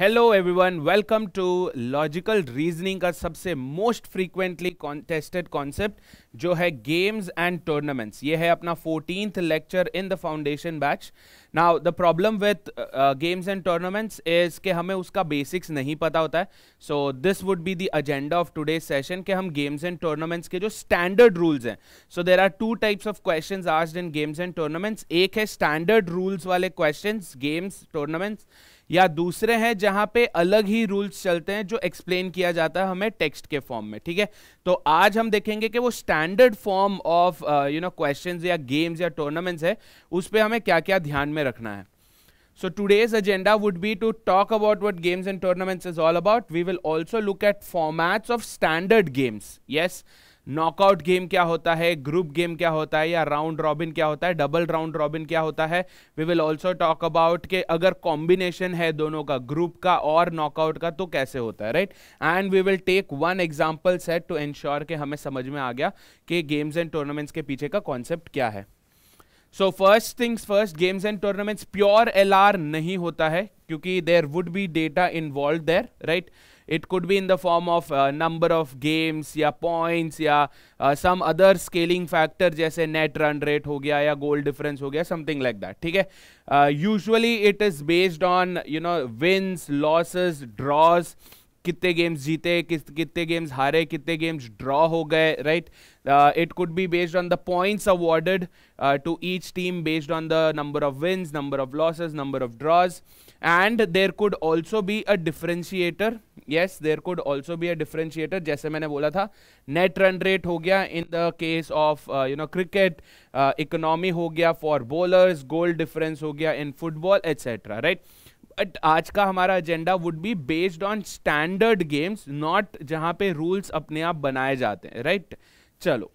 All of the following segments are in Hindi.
Hello everyone welcome to logical reasoning का सबसे मोस्ट फ्रीक्वेंटली कॉन्टेस्टेड कॉन्सेप्ट जो है गेम्स एंड टूर्नामेंट्स ये है अपना fourteen lecture in the foundation batch now the problem with games and tournaments is के हमें उसका बेसिक्स नहीं पता होता है so this would be the agenda of today session के हम गेम्स एंड टूर्नामेंट्स के जो स्टैंडर्ड रूल्स हैं so there are two types of question आज इन गेम्स एंड टूर्नामेंट्स एक है स्टैंडर्ड रूल्स वाले क्वेश्चन गेम्स टूर्नामेंट्स या दूसरे हैं जहां पे अलग ही रूल्स चलते हैं जो एक्सप्लेन किया जाता है हमें टेक्स्ट के फॉर्म में ठीक है तो आज हम देखेंगे कि वो standard form of you know question या गेम्स या टूर्नामेंट्स है उस पर हमें क्या क्या ध्यान में रखना है so today's agenda would be to talk about what games and tournaments is all about we will also look at formats of standard games yes knockout game क्या होता है ग्रुप गेम क्या होता है या राउंड रॉबिन क्या होता है डबल राउंड रॉबिन क्या होता है we will also talk about के अगर कॉम्बिनेशन है दोनों का ग्रुप का और नॉकआउट का तो कैसे होता है right and we will take one example set to ensure के हमें समझ में आ गया कि गेम्स एंड टूर्नामेंट्स के पीछे का कॉन्सेप्ट क्या है so first things first games and tournaments pure एल नहीं होता है क्योंकि there would be data involved there right it could be in the form of uh, number of games या points या uh, some other scaling factor जैसे net run rate हो गया goal difference हो something like that ठीक uh, usually it is based on you know wins losses draws कितने games जीते कित कितने games हारे कितने games draw हो right uh, it could be based on the points awarded to each team based on the number of wins number of losses number of draws and there could also be a differentiator yes there could also be a differentiator जैसे मैंने बोला था नेट रन रेट हो गया in the case of you know cricket economy हो गया फॉर बॉलर्स गोल डिफरेंस हो गया in football etcetera right but आज का हमारा agenda would be based on standard games not जहां पे रूल्स अपने आप बनाए जाते हैं राइट right? चलो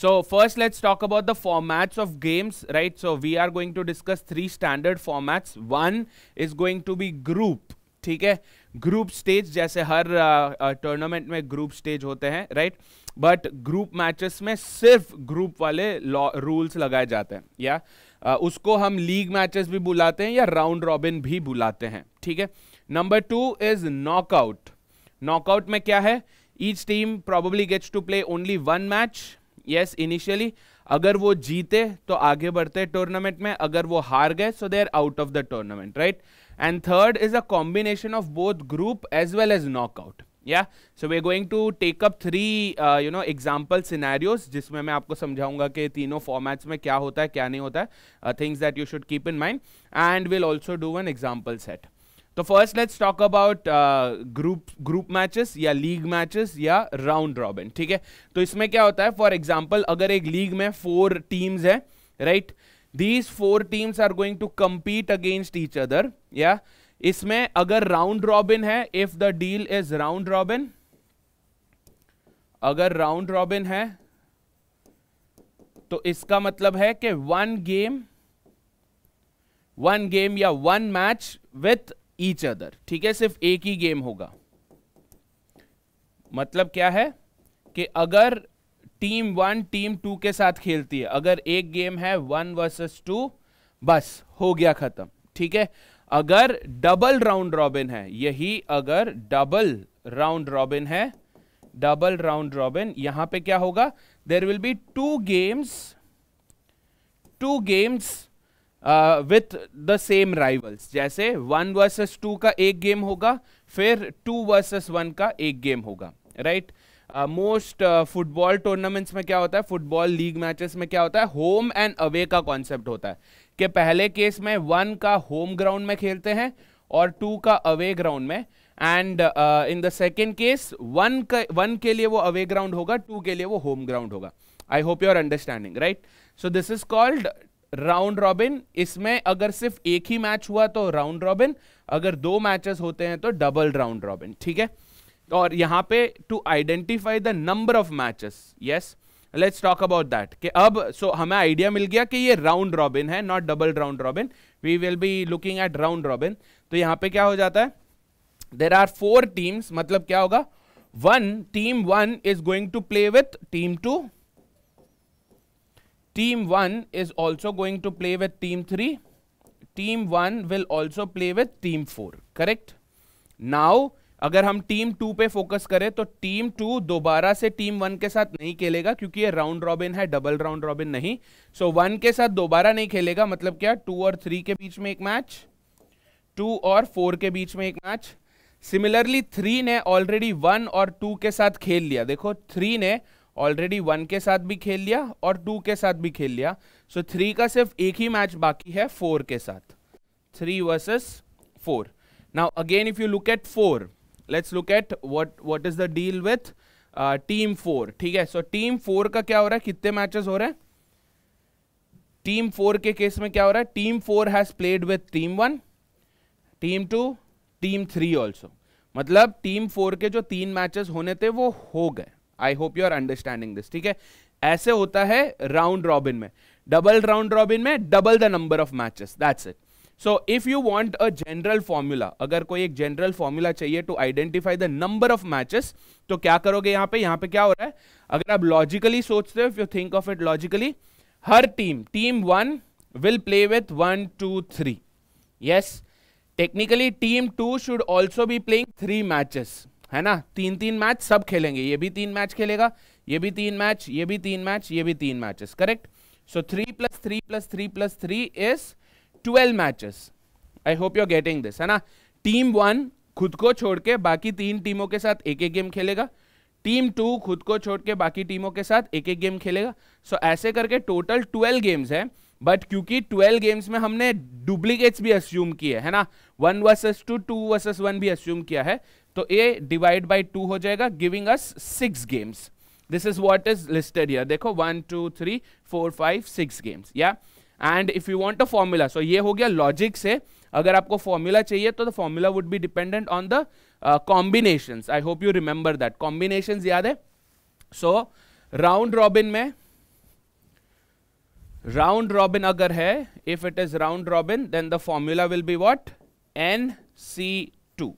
So first let's talk about the formats of games, right? So we are going to discuss three standard formats. One is going to be group, ठीक है ग्रुप स्टेज जैसे हर टूर्नामेंट में ग्रुप स्टेज होते हैं राइट बट ग्रुप मैचेस में सिर्फ ग्रुप वाले रूल्स लगाए जाते हैं या आ, उसको हम लीग मैचेस भी बुलाते हैं या राउंड रॉबिन भी बुलाते हैं ठीक है number two is knockout knockout में क्या है each team probably gets to play only one match yes initially अगर वो जीते तो आगे बढ़ते टूर्नामेंट में अगर वो हार गए so they are out of the tournament right and third is a combination of both group as well as knockout yeah so we are going to take up three uh, you know example scenarios jisme main aapko samjhaunga ke तीनों formats mein kya hota hai kya nahi hota hai uh, things that you should keep in mind and we'll also do an example set so first let's talk about uh, group group matches ya league matches ya round robin theek hai to isme kya hota hai for example agar ek league mein four teams hai right? these four teams are going to compete against each other yeah इसमें अगर राउंड रॉबिन है if the deal is round robin अगर राउंड रॉबिन है तो इसका मतलब है कि वन गेम वन गेम या one match with each other ठीक है सिर्फ एक ही गेम होगा मतलब क्या है कि अगर टीम वन टीम टू के साथ खेलती है अगर एक गेम है वन वर्सेस टू बस हो गया खत्म ठीक है अगर डबल राउंड रॉबिन है यही अगर डबल राउंड रॉबिन है डबल राउंड रॉबिन यहां पे क्या होगा there will be two games two games with the same rivals जैसे वन वर्सेस टू का एक गेम होगा फिर टू वर्सेस वन का एक गेम होगा right right? Most football tournaments में क्या होता है फुटबॉल लीग मैचेस में क्या होता है होम एंड अवे का कॉन्सेप्ट होता है कि पहले केस में वन का होम ग्राउंड में खेलते हैं और टू का अवे ग्राउंड में and in the second case one का वन के लिए वो अवे ग्राउंड होगा टू के लिए वो होम ग्राउंड होगा I hope your understanding right so this is called round robin इसमें अगर सिर्फ एक ही मैच हुआ तो राउंड रॉबिन अगर दो मैचेस होते हैं तो डबल राउंड रॉबिन ठीक है और यहां पे to identify the number of matches yes let's talk about that कि अब सो so, हमें आइडिया मिल गया कि ये राउंड रॉबिन है not double round robin we will be looking at round robin तो यहां पे क्या हो जाता है देर आर फोर टीम्स मतलब क्या होगा one team one is going to play with team two team one is also going to play with team three team one will also play with team four correct now अगर हम टीम टू पे फोकस करें तो टीम टू दोबारा से टीम वन के साथ नहीं खेलेगा क्योंकि ये राउंड रॉबिन है डबल राउंड रॉबिन नहीं सो so, वन के साथ दोबारा नहीं खेलेगा मतलब क्या टू और थ्री के बीच में एक मैच टू और फोर के बीच में एक मैच सिमिलरली थ्री ने ऑलरेडी वन और टू के साथ खेल लिया देखो थ्री ने ऑलरेडी वन के साथ भी खेल लिया और टू के साथ भी खेल लिया सो so, थ्री का सिर्फ एक ही मैच बाकी है फोर के साथ three versus four now again if you look at four let's look at what what is the deal with team four ठीक है सो टीम फोर का क्या हो रहा है कितने मैचेस हो रहे हैं टीम फोर के केस में क्या हो रहा है team four has played with team one team two team three also मतलब टीम फोर के जो तीन मैचेस होने थे वो हो गए I hope you are understanding this ठीक है ऐसे होता है राउंड रॉबिन में डबल राउंड रॉबिन में double the number of matches that's it so if you want a general formula अगर कोई एक जनरल फॉर्मूला चाहिए to identify the number of matches तो क्या करोगे यहां पे यहां पे क्या हो रहा है अगर आप लॉजिकली सोचते हो if you think of it logically हर team team one will play with one two three yes technically team two should also be playing three matches है ना तीन तीन मैच सब खेलेंगे ये भी तीन मैच खेलेगा ये भी तीन मैच ये भी तीन मैच ये भी तीन matches correct so three plus three plus three plus three is twelve matches I hope you are getting this है ना टीम वन खुद को छोड़ के बाकी तीन टीमों के साथ एक एक गेम खेलेगा टीम टू खुद को छोड़ के बाकी टीमों के साथ एक एक गेम खेलेगा सो so, ऐसे करके टोटल ट्वेल्व गेम्स है बट क्योंकि ट्वेल्व गेम्स में हमने डुप्लीकेट्स भी अस्यूम किए है ना one versus two two versus one भी अस्यूम किया है तो ए डिवाइड बाई टू हो जाएगा giving us six games this is what is listed here देखो one two three four five six games या yeah? And if you want a formula so ये हो गया लॉजिक से अगर आपको फॉर्मूला चाहिए तो the formula would be dependent on the combination I hope you remember that combination याद है सो राउंड रॉबिन में राउंड रॉबिन अगर है if it is round robin then the formula will be what n C two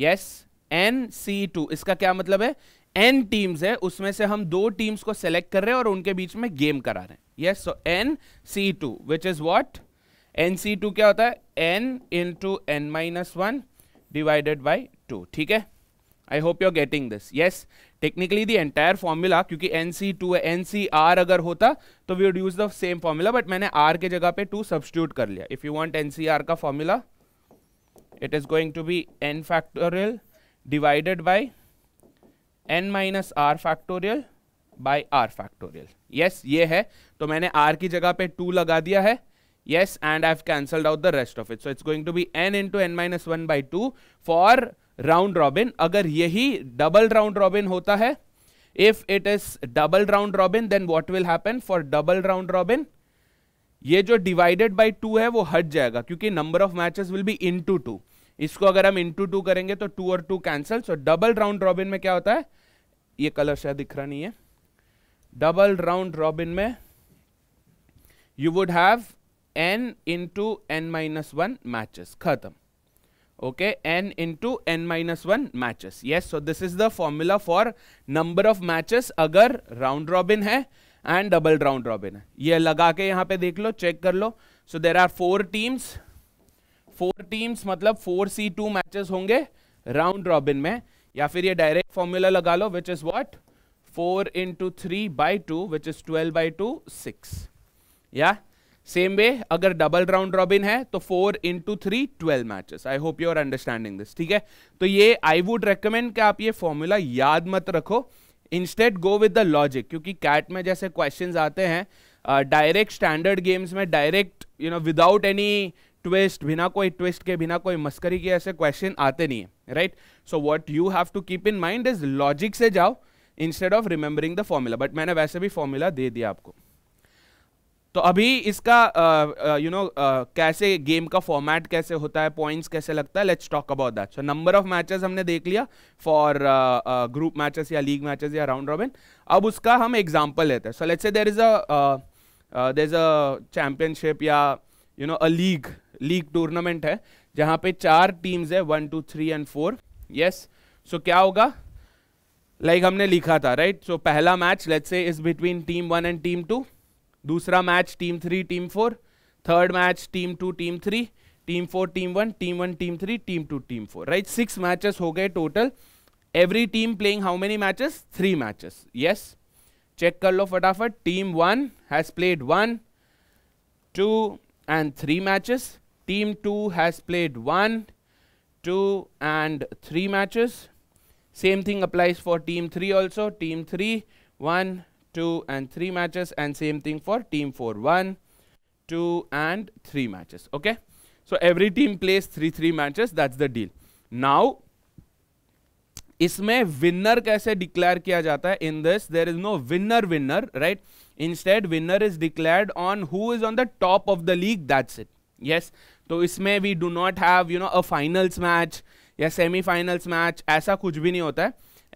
yes n C two इसका क्या मतलब है एन टीम्स है उसमें से हम दो टीम्स को सेलेक्ट कर रहे हैं और उनके बीच में गेम करा रहे हैं yes so n C two which is what n C two क्या होता है n into n minus one divided by two ठीक है I hope your getting this yes technically the entire formula क्योंकि एन सी टू है एन सी आर अगर होता तो we would use the same formula but मैंने आर के जगह पे टू सब्सिट्यूट कर लिया if you want n C are का formula it is going to be n factorial divided by n minus r factorial by r factorial yes ये है तो मैंने आर की जगह पे टू लगा दिया है yes and I have cancelled out the rest of it so it's going to be n into n minus one by two for round robin अगर यही डबल राउंड रॉबिन होता है if it is double round robin then what will happen for double round robin ये जो डिवाइडेड बाई टू है वो हट जाएगा क्योंकि number of matches will be into two इसको अगर हम इंटू टू करेंगे तो टू और two cancel so double round robin में क्या होता है ये कलर शायद दिख रहा नहीं है डबल राउंड रॉबिन में you would have n into n minus one matches खत्म okay n into n minus one matches yes so this is the formula for number of matches अगर राउंड रॉबिन है एंड डबल राउंड रॉबिन है ये लगा के यहां पे देख लो चेक कर लो so there are four teams four teams मतलब फोर सी टू मैचेस होंगे राउंड रॉबिन में या फिर ये डायरेक्ट फॉर्मूला लगा लो which is what into three by two which is twelve by two six yeah same way अगर डबल राउंड रॉबिन है तो four into three twelve matches I hope your understanding this ठीक है तो ये आई वुड रिकमेंड आप ये फॉर्मूला याद मत रखो instead go with the logic क्योंकि कैट में जैसे क्वेश्चन आते हैं डायरेक्ट स्टैंडर्ड गेम्स में direct you know without any twist बिना कोई ट्विस्ट के बिना कोई मस्करी के ऐसे क्वेश्चन आते नहीं है right so what you have to keep in mind is logic से जाओ instead of remembering the formula but मैंने वैसे भी फॉर्मूला दे दिया आपको तो अभी इसका you uh, know uh, uh, कैसे गेम का फॉर्मेट कैसे होता है पॉइंट्स कैसे लगता है let's talk about that so number of matches हमने देख लिया फॉर ग्रुप मैचेस या लीग मैचेस या राउंड रॉबिन अब उसका हम एग्जांपल लेते हैं so let's say there is a there is a championship या you know a league league tournament है जहाँ पे चार टीम्स है one two three and four yes so क्या होगा लाइक हमने लिखा था राइट सो पहला match let say is between team one and team two दूसरा match team three team four third match team two team three team four team one team one team three team two team four right six matches हो गए total every team playing how many matches three matches yes check कर लो फटाफट team one has played one two and three matches team two has played one two and three matches Same thing applies for team 3 also. Team 3, 1, 2 and 3 matches. And same thing for team 4, 1, 2 and 3 matches. Okay. So every team plays 3, 3 matches. That's the deal. Now, isme winner kaise declared? kiya jata In this, there is no winner winner, right? Instead, winner is declared on who is on the top of the league. That's it. Yes. So isme we do not have, you know, a finals match. या सेमीफाइनल्स मैच ऐसा कुछ भी नहीं होता है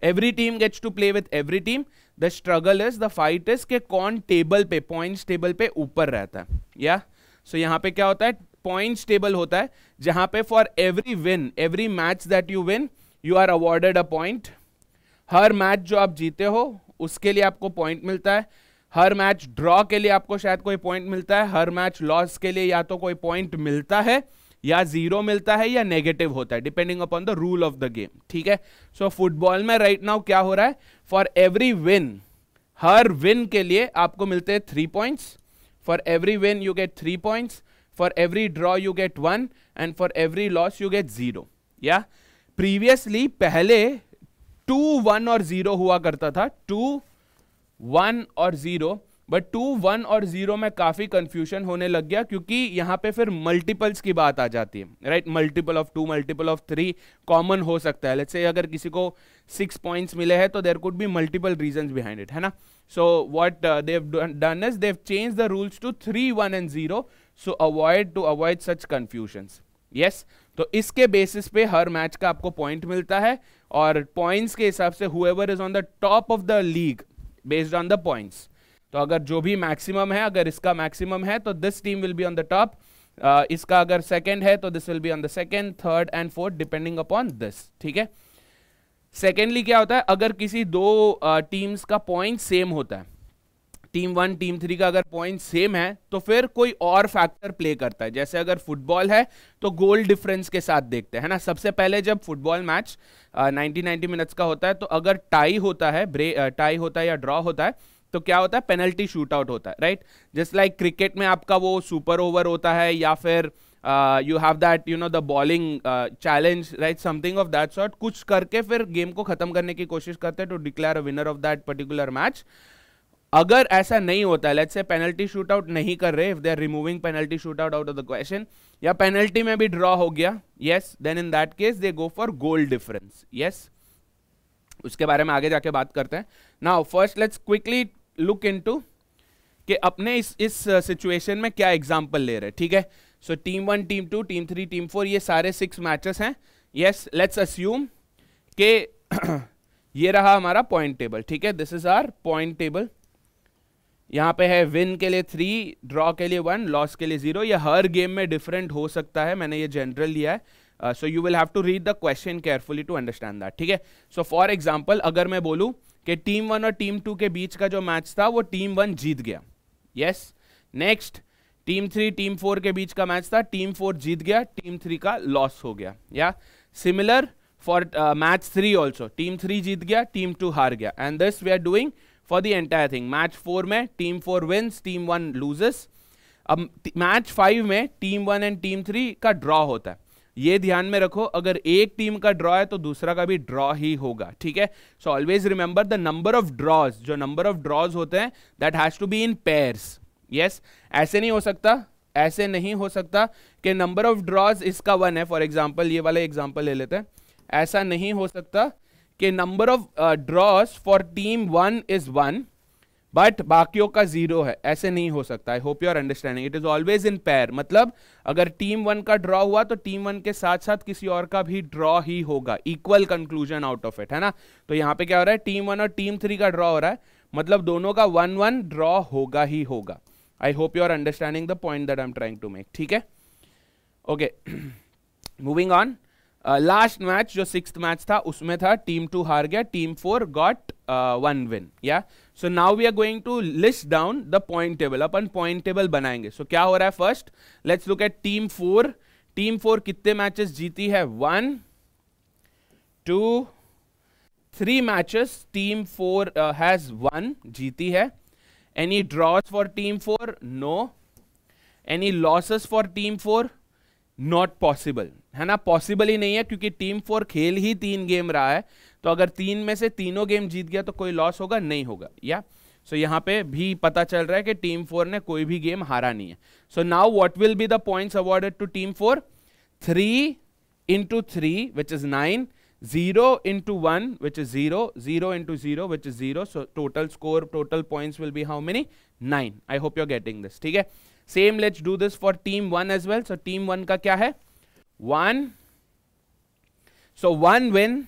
every team gets to play with every team the struggle is the fight is के कौन टेबल पे पॉइंट्स टेबल पे ऊपर रहता है या सो यहाँ पे क्या होता है पॉइंट्स टेबल होता है जहाँ पे for every win every match that you win you are awarded a point हर मैच जो आप जीते हो उसके लिए आपको पॉइंट मिलता है हर मैच ड्रॉ के लिए आपको शायद कोई पॉइंट मिलता है हर मैच लॉस के लिए या तो कोई पॉइंट मिलता है या जीरो मिलता है या नेगेटिव होता है depending upon the rule of the game ठीक है सो so, फुटबॉल में राइट right नाउ क्या हो रहा है फॉर एवरी विन हर विन के लिए आपको मिलते हैं three points for every win you get three points for every draw you get one and for every loss you get zero या प्रीवियसली पहले टू वन और जीरो हुआ करता था टू वन और जीरो बट टू वन और जीरो में काफ़ी कंफ्यूजन होने लग गया क्योंकि यहाँ पे फिर मल्टीपल्स की बात आ जाती है right multiple of two multiple of three common हो सकता है लेट्स से अगर किसी को सिक्स पॉइंट्स मिले हैं तो there could be multiple reason behind it है ना so what they've done is they've change the rules to three one and zero so avoid to avoid such confusion yes तो इसके बेसिस पे हर मैच का आपको पॉइंट मिलता है और पॉइंट्स के हिसाब से whoever is on the top of the league based on the points तो अगर जो भी मैक्सिमम है अगर इसका मैक्सिमम है तो this team will be on the top इसका अगर सेकेंड है तो this will be on the second third and fourth depending upon this ठीक है सेकेंडली क्या होता है अगर किसी दो टीम्स uh, का पॉइंट सेम होता है टीम वन टीम थ्री का अगर पॉइंट सेम है तो फिर कोई और फैक्टर प्ले करता है जैसे अगर फुटबॉल है तो गोल डिफरेंस के साथ देखते हैं ना सबसे पहले जब football match ninety ninety minutes का होता है तो अगर टाई होता है ब्रे टाई uh, होता है या ड्रॉ होता है तो क्या होता है पेनल्टी शूट आउट होता है राइट जस्ट लाइक क्रिकेट में आपका वो सुपर ओवर होता है या फिर you have that you know the bowling challenge right something of that sort कुछ करके फिर गेम को खत्म करने की कोशिश करते हैं to declare a winner of that particular match अगर ऐसा नहीं होता है let's say penalty shoot out नहीं कर रहे if they are removing penalty shoot out out of the question या पेनल्टी में भी ड्रॉ हो गया yes then in that case they go for goal difference yes उसके बारे में आगे जाके बात करते हैं now first let's quickly look to कि अपने इस इस सिचुएशन uh, में क्या एग्जाम्पल ले रहे हैं ठीक है so team one team two team three team four ये सारे सिक्स मैचेस हैं यस लेट्स अस्यूम के ये रहा हमारा पॉइंट टेबल ठीक है this is our point table यहाँ पे है विन के लिए थ्री ड्रॉ के लिए वन लॉस के लिए जीरो ये हर गेम में डिफरेंट हो सकता है मैंने ये जनरल लिया है so you will have to read the question carefully to understand that ठीक है सो फॉर एग्जाम्पल अगर मैं बोलूँ कि टीम वन और टीम टू के बीच का जो मैच था वो टीम वन जीत गया yes next team three team four के बीच का मैच था टीम फोर जीत गया टीम थ्री का लॉस हो गया या similar for match three also team three जीत गया टीम टू हार गया and this we are doing for the entire thing match four में team four wins team one loses अब मैच फाइव में team one and team three का ड्रॉ होता है ये ध्यान में रखो अगर एक टीम का ड्रॉ है तो दूसरा का भी ड्रॉ ही होगा ठीक है so always remember the number of draws जो नंबर ऑफ ड्रॉज होते हैं that has to be in pairs yes ऐसे नहीं हो सकता ऐसे नहीं हो सकता कि नंबर ऑफ ड्रॉज इसका वन है फॉर एग्जाम्पल ये वाला एग्जाम्पल ले लेते हैं ऐसा नहीं हो सकता कि number of draws for team one is one but बाकियों का जीरो है ऐसे नहीं हो सकता I hope your understanding it is always in pair मतलब अगर टीम वन का ड्रॉ हुआ तो टीम वन के साथ साथ किसी और का भी ड्रॉ ही होगा equal conclusion out of it है ना तो यहाँ पे क्या हो रहा है टीम वन और टीम थ्री का ड्रॉ हो रहा है मतलब दोनों का वन वन ड्रॉ होगा ही होगा I hope your understanding the point that I am trying to make ठीक है okay moving on last match जो सिक्स मैच था उसमें था टीम टू हार गया team four got uh, one win yeah so now we are going to list down the point table upon point table banayenge so kya ho raha hai first let's look at team 4 team 4 kitne matches jeeti hai one two three matches team 4 uh, has won jeeti hai any draws for team 4 no any losses for team not possible है ना पॉसिबल ही नहीं है क्योंकि टीम फोर खेल ही तीन गेम रहा है तो अगर तीन में से तीनों गेम जीत गया तो कोई लॉस होगा नहीं होगा या सो so, यहाँ पे भी पता चल रहा है कि टीम फोर ने कोई भी गेम हारा नहीं है so now what will be the points awarded to team four three into three which is nine zero into one which is zero zero into zero which is zero so total score total points will be how many nine I hope your getting this ठीक है? Same let's do this for team one as well so team one का क्या है one so one win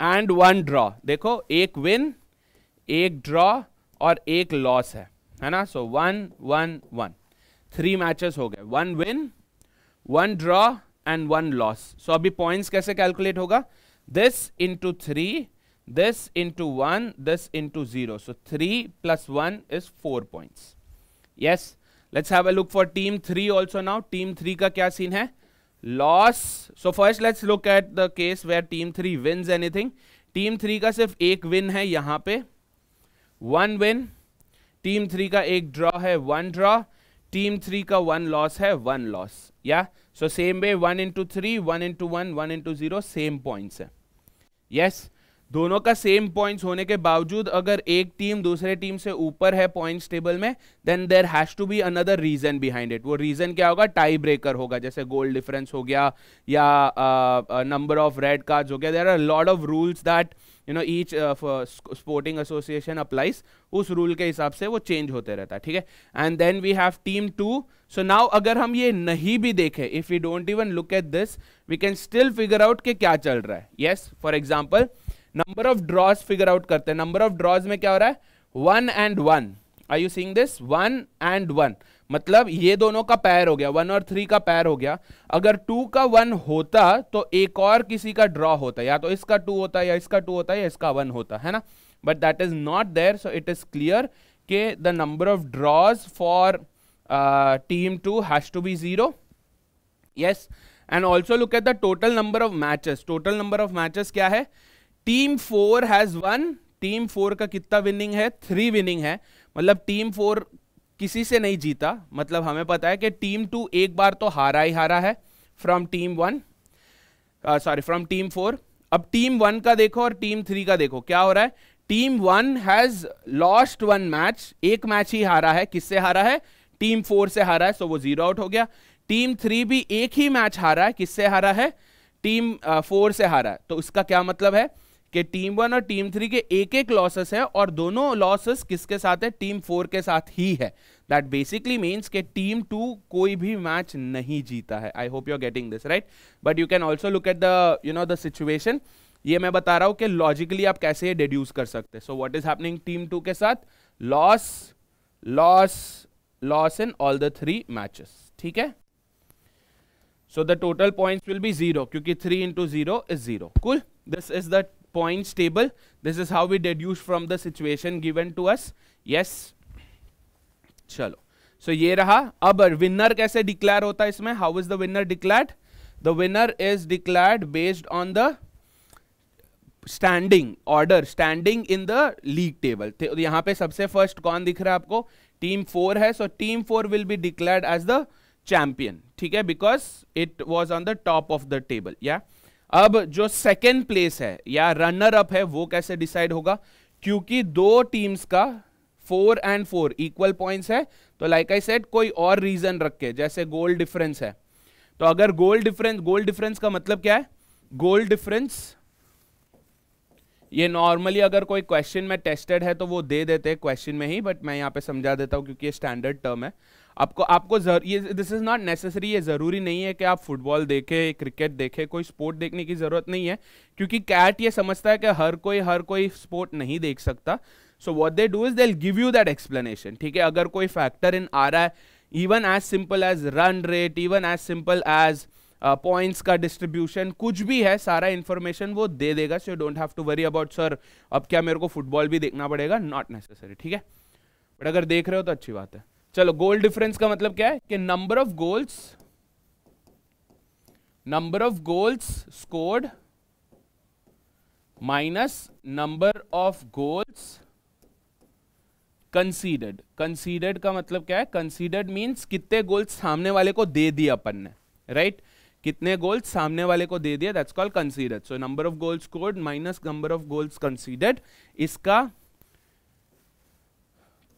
and one draw देखो एक विन एक ड्रॉ और एक लॉस है है ना so one one one three matches हो गए one win one draw and one loss so अभी पॉइंट्स कैसे कैलकुलेट होगा this into three this into one this into zero so three plus one is four points yes let's have a look for team three also now team three का क्या सीन है loss so first let's look at the case where team three wins anything team three का सिर्फ एक विन है यहां पे वन विन टीम थ्री का एक ड्रॉ है वन ड्रॉ टीम थ्री का वन लॉस है वन लॉस या so same way one into three one into one one into zero same points है यस yes? दोनों का सेम पॉइंट्स होने के बावजूद अगर एक टीम दूसरे टीम से ऊपर है पॉइंट्स टेबल में then there has to be another reason behind it वो रीजन क्या होगा टाई ब्रेकर होगा जैसे गोल डिफरेंस हो गया या नंबर ऑफ रेड कार्ड्स हो गया there are lot of rules that you know each sporting association applies उस रूल के हिसाब से वो चेंज होते रहता है ठीक है and then we have team two so now अगर हम ये नहीं भी देखें if you don't even look at this we can still figure out कि क्या चल रहा है yes for example number of draws figure out करते हैं नंबर ऑफ ड्रॉज में क्या हो रहा है one and one are you seeing this one and one मतलब ये दोनों का पैर हो गया वन और थ्री का पैर हो गया अगर टू का वन होता तो एक और किसी का ड्रॉ होता या तो इसका टू होता या इसका टू होता या इसका वन होता है ना but that is not there so it is clear के the number of draws for team two has to be zero yes and also look at the total number of matches total number of matches क्या है team four has won team four का कितना विनिंग है थ्री विनिंग है मतलब टीम फोर किसी से नहीं जीता मतलब हमें पता है कि टीम टू एक बार तो हारा ही हारा है from team one sorry from team four अब टीम वन का देखो और टीम थ्री का देखो क्या हो रहा है team one has lost one match एक मैच ही हारा है किससे हारा है टीम फोर से हारा है सो so वो जीरो आउट हो गया टीम थ्री भी एक ही मैच हारा है किससे हारा है टीम फोर से हारा है तो इसका क्या मतलब है कि टीम वन और टीम थ्री के एक एक लॉसेस है और दोनों लॉसेस किसके साथ है टीम फोर के साथ ही है दैट बेसिकली मीन्स के टीम टू कोई भी मैच नहीं जीता है I hope you are getting this right but you can also look at the you know the situation ये मैं बता रहा हूं कि लॉजिकली आप कैसे ये डिड्यूस कर सकते हैं so what is happening team two के साथ loss loss loss in all the three matches ठीक है so the total points will be zero क्योंकि three into zero is zero कुल this is the points table. This is how we deduce from the situation given to us. Yes. चलो सो so, ये रहा अब विनर कैसे डिक्लेयर होता है इसमें how is the winner declared the winner is declared based on the standing order standing in the league table यहाँ पे सबसे फर्स्ट कौन दिख रहा है आपको टीम फोर है so team four will be declared as the champion ठीक है because it was on the top of the table या yeah? अब जो सेकेंड प्लेस है या रनर अप है वो कैसे डिसाइड होगा क्योंकि दो टीम्स का four and four equal points है तो लाइक आई सेट कोई और रीजन रख के जैसे गोल डिफरेंस है तो अगर गोल डिफरेंस गोल डिफरेंस का मतलब क्या है गोल डिफरेंस ये नॉर्मली अगर कोई क्वेश्चन में टेस्टेड है तो वो दे देते हैं क्वेश्चन में ही बट मैं यहाँ पे समझा देता हूँ क्योंकि ये स्टैंडर्ड टर्म है आपको आपको जर, ये दिस इज़ नॉट नेसेसरी ये ज़रूरी नहीं है कि आप फुटबॉल देखें क्रिकेट देखें कोई स्पोर्ट देखने की ज़रूरत नहीं है क्योंकि कैट ये समझता है कि हर कोई हर कोई स्पोर्ट नहीं देख सकता so what they do is they give you that explanation ठीक है अगर कोई फैक्टर इन आ रहा है even as simple as run rate even as simple as points का डिस्ट्रीब्यूशन कुछ भी है सारा इन्फॉर्मेशन वो दे देगा so you don't have to worry about sir अब क्या मेरे को फुटबॉल भी देखना पड़ेगा नॉट नेसेसरी ठीक है बट अगर देख रहे हो तो अच्छी बात है चलो गोल डिफरेंस का मतलब क्या है कि number of goals number of goals scored minus number of goals conceded conceded का मतलब क्या है कंसीडर्ड मींस कितने गोल्स सामने वाले को दे दिया अपन ने राइट right? कितने गोल्स सामने वाले को दे दिया that's called conceded so number of goals scored minus number of goals conceded इसका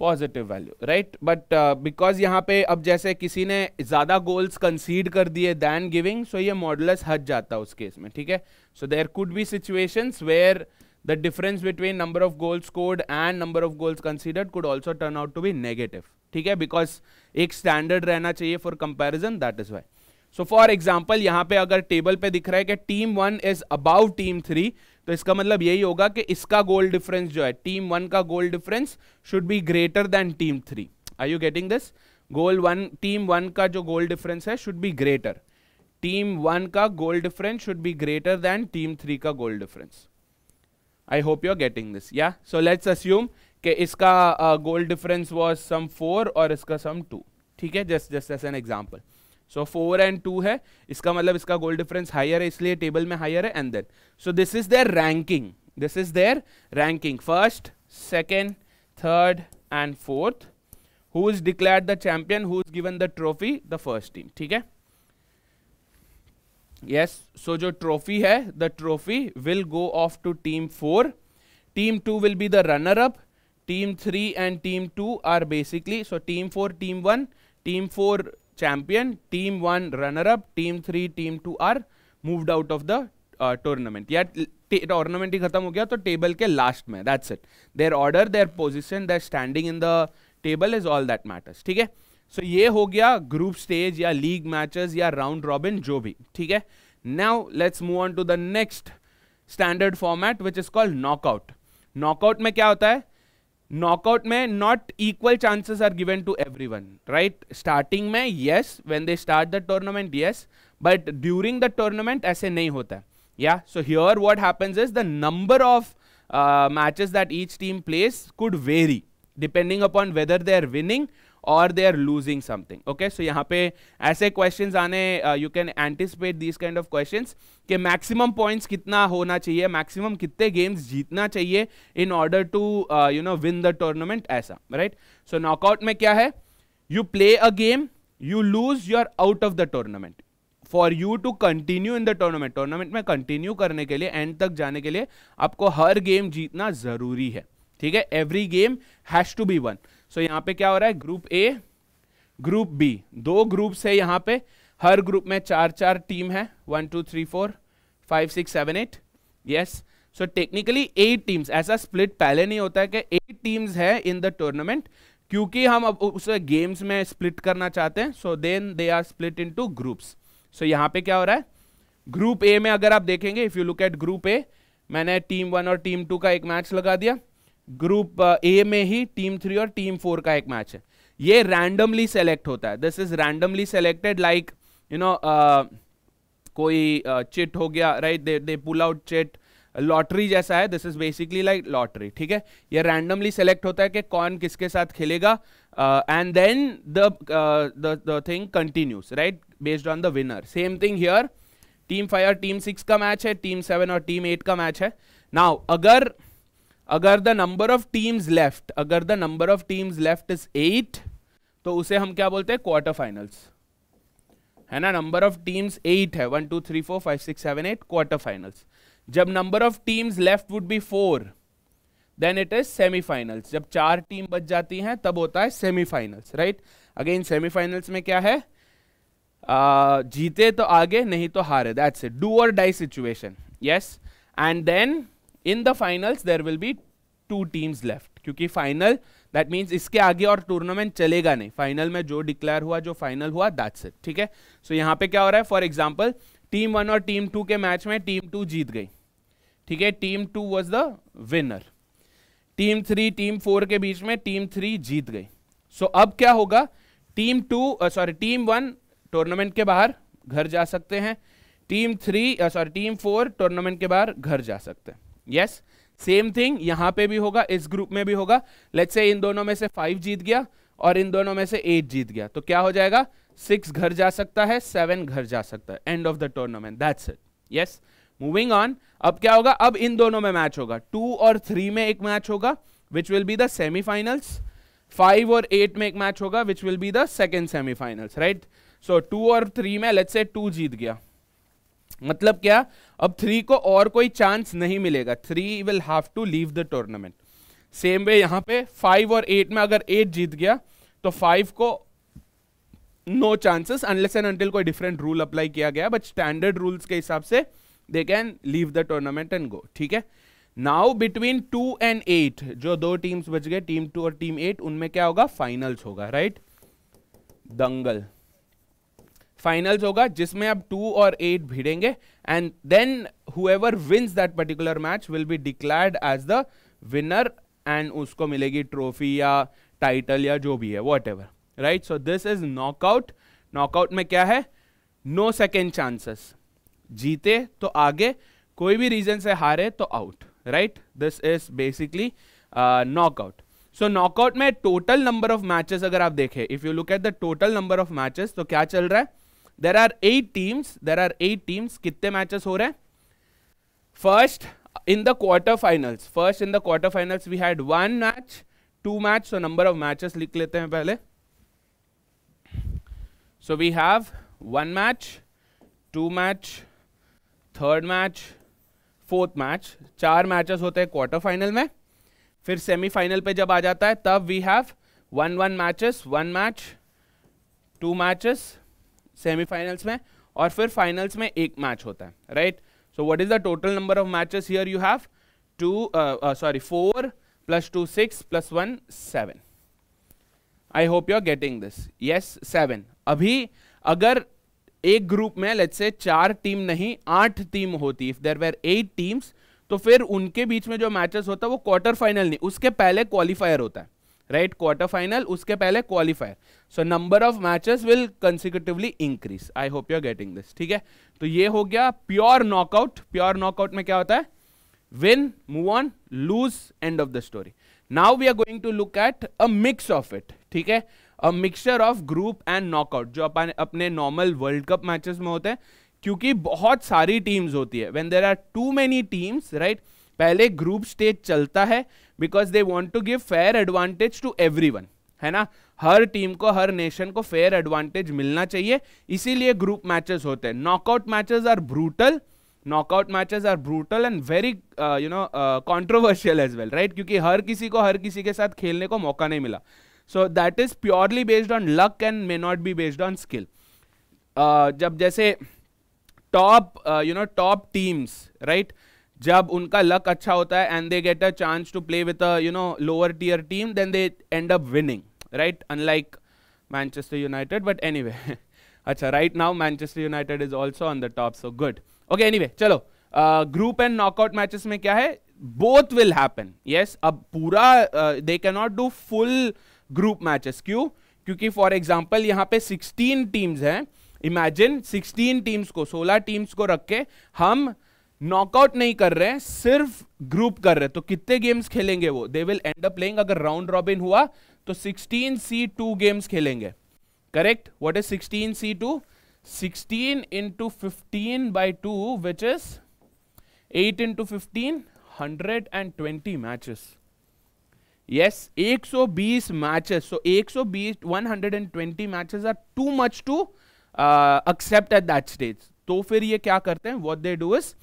positive value right but because यहाँ पे अब जैसे किसी ने ज़्यादा गोल्स कंसीड कर दिए दैन गिविंग सो ये मॉडलस हट जाता उस केस में ठीक है so there could be situation where the difference between number of goals scored and number of goals conceded could also turn out to be negative ठीक है बिकॉज एक स्टैंडर्ड रहना चाहिए for comparison that is why so for example यहाँ पे अगर टेबल पे दिख रहा है कि team one is above team three तो इसका मतलब यही होगा कि इसका गोल डिफरेंस जो है टीम वन का goal difference should be greater than team three are you getting this goal one team one का जो गोल डिफरेंस है should be greater team one का goal difference should be greater than team three का goal difference I hope you are getting this या सो लेट्स अस्यूम कि इसका goal difference was some four और इसका सम टू ठीक है just just as an example so four and two है इसका मतलब इसका गोल डिफरेंस हायर है इसलिए टेबल में हायर है and then so this is their ranking this is their ranking first second third and fourth who is declare the champion who is given the trophy the first team ठीक है यस सो जो ट्रॉफी है the trophy will go off to team four team two will be the runner up team three and team two are basically so team four team one team four champion team one runner up team three team two are moved out of the tournament या टूर्नामेंट ही खत्म हो गया तो टेबल के लास्ट में that's it their order their position their standing in the table is all that matters ठीक है सो ये हो गया ग्रुप स्टेज या लीग मैचेस या राउंड रॉबिन जो भी ठीक है now let's move on to the next standard format which is called knockout knockout में क्या होता है knockout mein not equal chances are given to everyone right starting mein yes when they start the tournament yes but during the tournament aise nahi hota yeah so here what happens is the number of uh, matches that each team plays could vary depending upon whether they are winning और they are losing something okay so यहाँ पे ऐसे क्वेश्चन आने you can anticipate these kind of question कि मैक्सिमम पॉइंट्स कितना होना चाहिए मैक्सिमम कितने गेम्स जीतना चाहिए in order to you know win the tournament ऐसा राइट सो नॉकआउट में क्या है you play a game you lose your out of the tournament for you to continue in the tournament tournament में कंटिन्यू करने के लिए एंड तक जाने के लिए आपको हर गेम जीतना जरूरी है ठीक है every game has to be won so so, यहाँ पे क्या हो रहा है ग्रुप ए ग्रुप बी दो ग्रुप्स है यहाँ पे हर ग्रुप में चार चार टीम है one two three four five six seven eight yes so technically eight teams ऐसा स्प्लिट पहले नहीं होता है कि एट टीम्स है इन द टूर्नामेंट क्योंकि हम अब उस गेम्स में स्प्लिट करना चाहते हैं so then they are split in two groups सो यहाँ पे क्या हो रहा है ग्रुप ए में अगर आप देखेंगे if you look at group A मैंने टीम वन और टीम टू का एक मैच लगा दिया ग्रुप ए में ही टीम थ्री और टीम फोर का एक मैच है ये रैंडमली सेलेक्ट होता है this is randomly selected like you know कोई चिट uh, हो गया right they they pull out chit lottery जैसा है this is basically like lottery ठीक है ये रैंडमली सेलेक्ट होता है कि कौन किसके साथ खेलेगा and then the thing continues right based on the winner same thing here team five और टीम सिक्स का मैच है टीम सेवन और टीम एट का मैच है नाउ अगर अगर the number of teams left अगर the number of teams left is eight तो उसे हम क्या बोलते हैं क्वार्टर फाइनल्स है ना नंबर ऑफ टीम्स एट है one two three four five six seven eight quarter finals जब number of teams left would be four then it is semifinals जब चार टीम बच जाती हैं तब होता है सेमीफाइनल्स राइट अगेन सेमीफाइनल्स में क्या है आ, जीते तो आगे नहीं तो हारे that's it do or die situation yes and then in the finals there will be two teams left क्योंकि फाइनल दैट मीन्स इसके आगे और टूर्नामेंट चलेगा नहीं फाइनल में जो डिक्लेयर हुआ जो फाइनल हुआ दैट्स इट ठीक है सो so, यहाँ पे क्या हो रहा है फॉर एग्जाम्पल टीम वन और टीम टू के मैच में टीम टू जीत गई ठीक है team two was the winner team three team four के बीच में टीम थ्री जीत गई सो so, अब क्या होगा team two sorry team one tournament के बाहर घर जा सकते हैं team three sorry team four tournament के बाहर घर जा सकते हैं यस सेम थिंग यहां पे भी होगा इस ग्रुप में भी होगा लेट्स से इन दोनों में से फाइव जीत गया और इन दोनों में से एट जीत गया तो क्या हो जाएगा सिक्स घर जा सकता है सेवन घर जा सकता है end of the tournament that's it yes moving on अब क्या होगा अब इन दोनों में मैच होगा टू और थ्री में एक मैच होगा which will be the semifinals five और एट में एक मैच होगा which will be the second semifinals right so two और थ्री में लेट्स से टू जीत गया मतलब क्या अब थ्री को और कोई चांस नहीं मिलेगा three will have to leave the tournament same way यहां पे फाइव और एट में अगर एट जीत गया तो फाइव को no chances unless and until कोई डिफरेंट रूल अप्लाई किया गया बट स्टैंडर्ड रूल्स के हिसाब से they can leave the tournament and go ठीक है now between two and eight जो दो टीम्स बच गए टीम टू और टीम एट उनमें क्या होगा फाइनल्स होगा राइट right? दंगल फाइनल्स होगा जिसमें अब टू और एट भिड़ेंगे and then whoever wins that particular match will be declared as the winner and उसको मिलेगी ट्रॉफी या टाइटल या जो भी है whatever right so this is knockout knockout में क्या है नो सेकेंड चांसेस जीते तो आगे कोई भी रीजन से हारे तो out right this is basically knockout so knockout में टोटल नंबर ऑफ मैचेस अगर आप देखें if you look at the total number of matches तो क्या चल रहा है there are eight teams there are eight teams कितने मैचेस हो रहे हैं first in the quarter finals first in the quarter finals we had one match two match so number of matches लिख लेते हैं पहले so we have one match two match third match fourth match चार मैचेस होते हैं क्वार्टर फाइनल में फिर सेमीफाइनल पे जब आ जाता है तब we have one one matches one match two matches semifinals में और फिर फाइनल्स में एक मैच होता है right so what is the total number of matches here you have two sorry four plus two six plus one seven I hope you are getting this yes seven अभी अगर एक ग्रुप में लेट से चार टीम नहीं आठ टीम होती if there were eight teams तो फिर उनके बीच में जो मैचेस होता है वो क्वार्टर फाइनल नहीं उसके पहले क्वालिफायर होता है राइट क्वार्टर फाइनल उसके पहले qualifier so number of matches will consecutively increase I hope you getting this ठीक है तो ये हो गया प्योर नॉकआउट प्योर नॉकआउट में क्या होता है win move on lose end of the story now we are going to look at a mix of it ठीक है a mixture of group and knockout जो अपने अपने नॉर्मल वर्ल्ड कप मैचेस में होते हैं क्योंकि बहुत सारी टीम्स होती है when there are too many teams right पहले ग्रुप स्टेज चलता है because they want to give fair advantage to everyone है ना हर टीम को हर नेशन को फेयर एडवांटेज मिलना चाहिए इसीलिए ग्रुप मैचेस होते हैं knockout matches are brutal knockout matches are brutal and very you know controversial as well right क्योंकि हर किसी को हर किसी के साथ खेलने को मौका नहीं मिला so that is purely based on luck and may not be based on skill जब जैसे top you know top teams right जब उनका लक अच्छा होता है and they get a chance to play with you know lower tier team then they end up winning right? Unlike Manchester United, but anyway. acha right now Manchester United is also on the top, so good. Okay, anyway, chalo uh, group and knockout matches mein kya hai both will happen yes ab pura uh, they cannot do full group matches क्यों kyunki for example yahan pe 16 teams hain imagine 16 teams को 16 टीम्स को रख के हम नॉकआउट नहीं कर रहे हैं सिर्फ ग्रुप कर रहे हैं तो कितने गेम्स खेलेंगे वो they will end up playing अगर राउंड रॉबिन हुआ तो 16 सी टू गेम्स खेलेंगे correct what is 16 C two 16 into fifteen by two which is 8 into fifteen hundred and twenty matches yes 120 matches so 120 120 matches are too much to accept at that stage तो फिर ये क्या करते हैं what they do is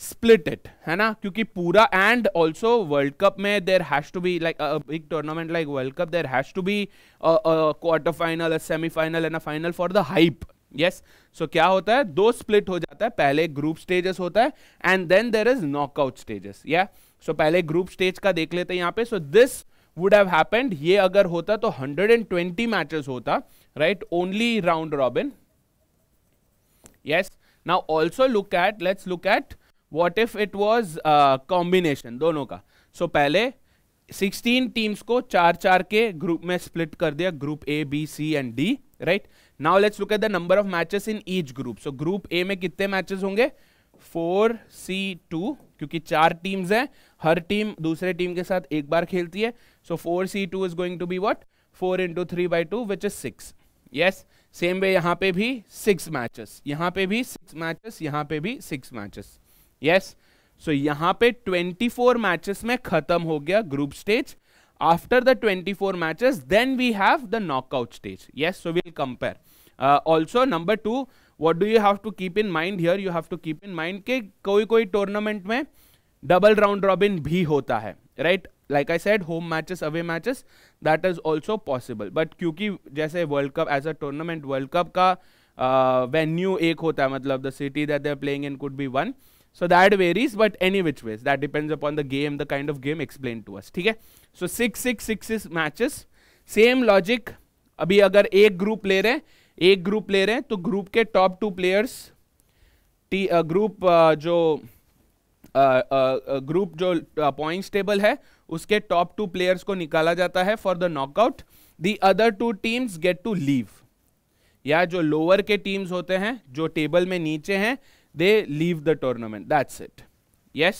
split it है ना क्योंकि पूरा एंड ऑल्सो वर्ल्ड कप में there has to be like big tournament like world cup there has to be quarter final semifinal and a final for the hype yes so क्या होता है दो स्प्लिट हो जाता है पहले ग्रुप स्टेजेस होता है and then there is knockout stages या सो पहले ग्रुप स्टेज का देख लेते हैं यहाँ पे so this would have happened ये अगर होता तो 120 मैचेस होता right only round robin yes now also look at let's look at what if it was combination दोनों का सो so, पहले 16 टीम्स को चार चार के ग्रुप में स्प्लिट कर दिया group A B C and D right now let's look at the number of matches in each group so group A में कितने मैचेस होंगे फोर सी टू क्योंकि चार टीम्स हैं हर टीम दूसरे टीम के साथ एक बार खेलती है so four C two is going to be what four into three by two which is six yes same way यहाँ पे भी सिक्स मैचेस यहाँ पे भी सिक्स मैचेस यहाँ पे भी सिक्स मैचेस यस सो यहां पे 24 मैचेस में खत्म हो गया group stage after the 24 matches then we have the knockout stage yes so will compare also number two what do you have to keep in mind here you have to keep in mind के कोई कोई टूर्नामेंट में डबल राउंड रॉबिन भी होता है right like I said home matches away matches that is also possible but क्योंकि जैसे world cup as a tournament world cup का वेन्यू uh, एक होता है मतलब the city that they are playing in could be one so that varies but any which ways that depends upon the game the kind of game explained to us ठीक है so six six six is matches same logic अभी अगर एक ग्रुप ले रहे हैं एक ग्रुप ले रहे हैं तो ग्रुप के top two players the group जो ग्रुप जो पॉइंट्स टेबल है उसके टॉप टू प्लेयर्स को निकाला जाता है for the knockout the other two teams get to leave या जो लोअर के टीम्स होते हैं जो टेबल में नीचे हैं they leave the tournament that's it yes